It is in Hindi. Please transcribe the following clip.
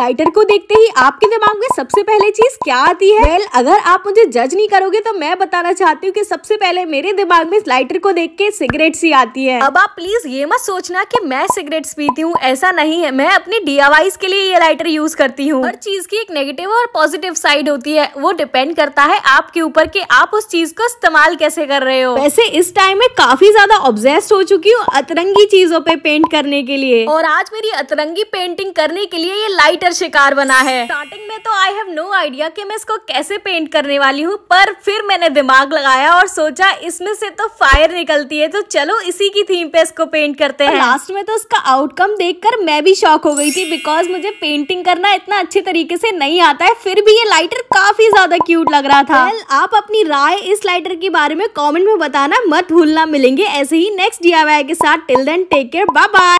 टाइटल को देखते ही आपके दिमाग में सबसे पहले चीज क्या आती है well, अगर आप मुझे जज नहीं करोगे तो मैं बताना चाहती हूँ कि सबसे पहले मेरे दिमाग में लाइटर को देख के सिगरेट सी आती है अब आप प्लीज ये मत सोचना कि मैं सिगरेट्स पीती हूँ ऐसा नहीं है मैं अपनी डी के लिए ये लाइटर यूज करती हूँ हर चीज की एक नेगेटिव और पॉजिटिव साइड होती है वो डिपेंड करता है आपके ऊपर की आप उस चीज को इस्तेमाल कैसे कर रहे हो वैसे इस टाइम में काफी ज्यादा ऑब्जेस्ट हो चुकी हूँ अतरंगी चीजों पे पेंट करने के लिए और आज मेरी अतरंगी पेंटिंग करने के लिए ये लाइटर सुंदर शिकार बना है स्टार्टिंग में तो आई हैव नो आइडिया कि मैं इसको कैसे पेंट करने वाली हूँ पर फिर मैंने दिमाग लगाया और सोचा इसमें से तो फायर निकलती है तो चलो इसी की थीम पे इसको पेंट करते हैं लास्ट में तो उसका आउटकम कर मैं भी शॉक हो गई थी बिकॉज मुझे पेंटिंग करना इतना अच्छे तरीके से नहीं आता है फिर भी ये लाइटर काफी ज्यादा क्यूट लग रहा था well, आप अपनी राय इस लाइटर के बारे में कॉमेंट में बताना मत भूलना मिलेंगे ऐसे ही नेक्स्ट डी के साथ till then take care bye bye